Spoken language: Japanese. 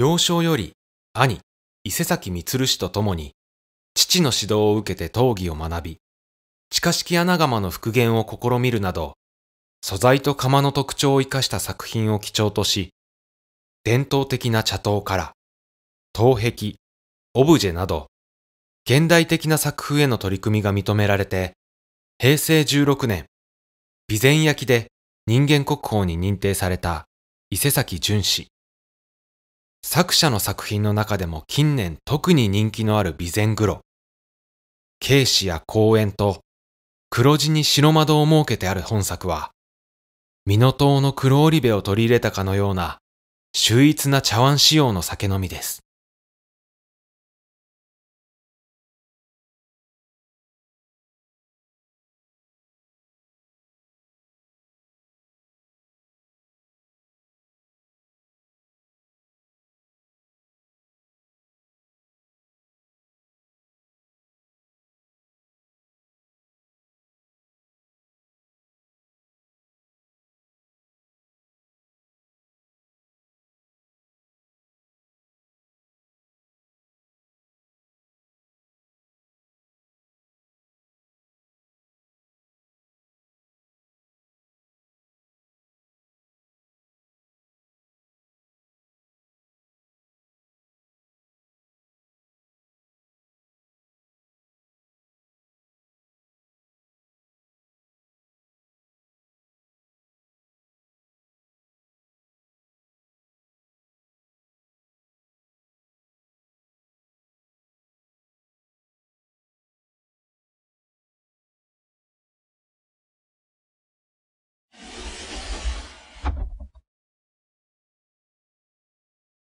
幼少より兄、伊勢崎満氏と共に、父の指導を受けて討議を学び、地下式穴窯の復元を試みるなど、素材と釜の特徴を生かした作品を基調とし、伝統的な茶刀から、陶壁、オブジェなど、現代的な作風への取り組みが認められて、平成16年、備前焼で人間国宝に認定された伊勢崎淳氏。作者の作品の中でも近年特に人気のある備前黒。軽視や公園と黒地に白窓を設けてある本作は、ミノ島の黒織部を取り入れたかのような秀逸な茶碗仕様の酒飲みです。